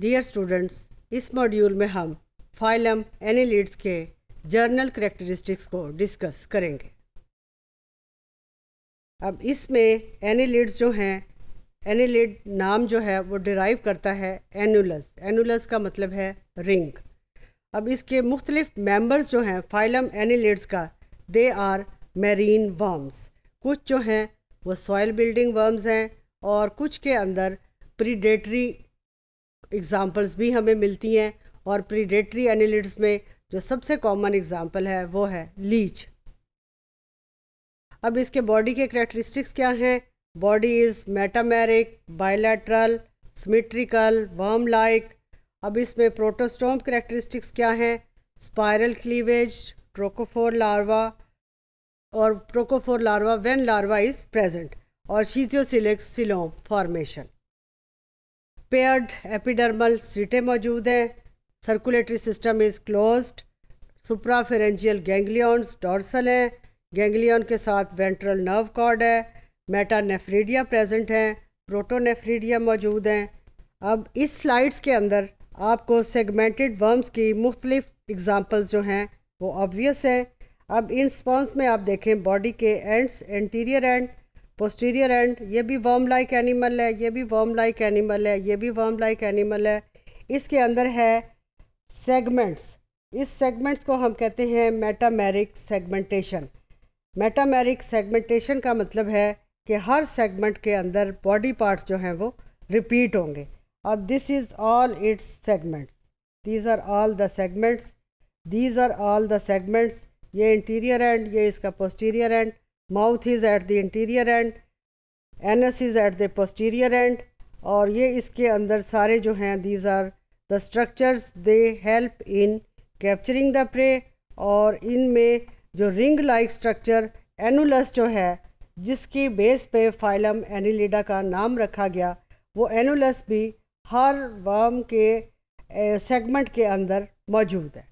dear students इस module में हम फाइलम एनीलिड्स के जर्नल करेक्टरिस्टिक्स को डिस्कस करेंगे अब इसमें एनीलिड्स जो हैं एनिलिड नाम जो है वो डिराइव करता है एनुलस एनुलस का मतलब है रिंग अब इसके मुख्तलिफ मेंबर्स जो हैं फाइलम एनिलिड्स का दे आर मेरीन वर्म्स कुछ जो हैं वो सॉयल बिल्डिंग वर्म्स हैं और कुछ के अंदर प्रीडेटरी एग्ज़ाम्पल्स भी हमें मिलती हैं और प्रीडेटरी एनिलिट्स में जो सबसे कॉमन एग्ज़ाम्पल है वो है लीच अब इसके बॉडी के करेक्टरिस्टिक्स क्या हैं body is metameric bilateral symmetrical worm like अब इसमें प्रोटोस्टोम करेक्टरिस्टिक्स क्या हैं स्पायरल क्लीवेज ट्रोकोफोर लार्वा और trochophore larva when larva is present और schizocoelous coelom formation paired epidermal setae मौजूद हैं circulatory system is closed suprapharyngeal ganglions dorsal हैं ganglion के साथ वेंट्रल नर्व कॉर्ड है मेटानेफ्रीडिया प्रेजेंट हैं प्रोटोनेफ्रीडिया मौजूद हैं अब इस स्लाइड्स के अंदर आपको सेगमेंटेड वर्म्स की मुख्तलिफ एग्ज़ाम्पल्स जो हैं वो ऑब्वियस हैं अब इन स्पॉन्स में आप देखें बॉडी के ends anterior end posterior end ये भी वर्म लाइक एनिमल है ये भी वर्म लाइक एनिमल है ये भी वर्म लाइक एनिमल है इसके अंदर है सेगमेंट्स इस सेगमेंट्स को हम कहते हैं मेटामेरिक सेगमेंटेशन मेटामेरिक सेगमेंटेशन का मतलब है कि हर सेगमेंट के अंदर बॉडी पार्ट्स जो हैं वो रिपीट होंगे अब this is all its segments these are all the segments these are all the segments ये इंटीरियर एंड ये इसका posterior end mouth is at the interior end एस is at the posterior end और ये इसके अंदर सारे जो हैं these are the structures they help in capturing the prey और में जो रिंग लाइक स्ट्रक्चर एनुलस जो है जिसकी बेस पे फाइलम एनिलिडा का नाम रखा गया वो एनुलस भी हर वर्म के सेगमेंट के अंदर मौजूद है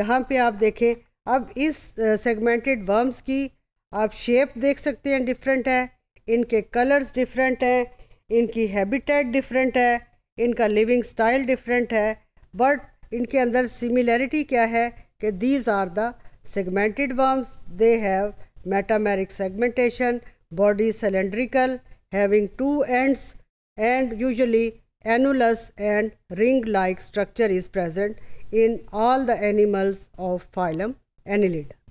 यहाँ पे आप देखें अब इस सेगमेंटेड वर्म्स की आप शेप देख सकते हैं डिफरेंट है इनके कलर्स डिफरेंट हैं इनकी हैबिटेट डिफरेंट है इनका लिविंग स्टाइल डिफरेंट है बट इनके अंदर सिमिलैरिटी क्या है कि these are the segmented worms they have metameric segmentation body cylindrical having two ends and usually annulus and ring like structure is present in all the animals of phylum annelid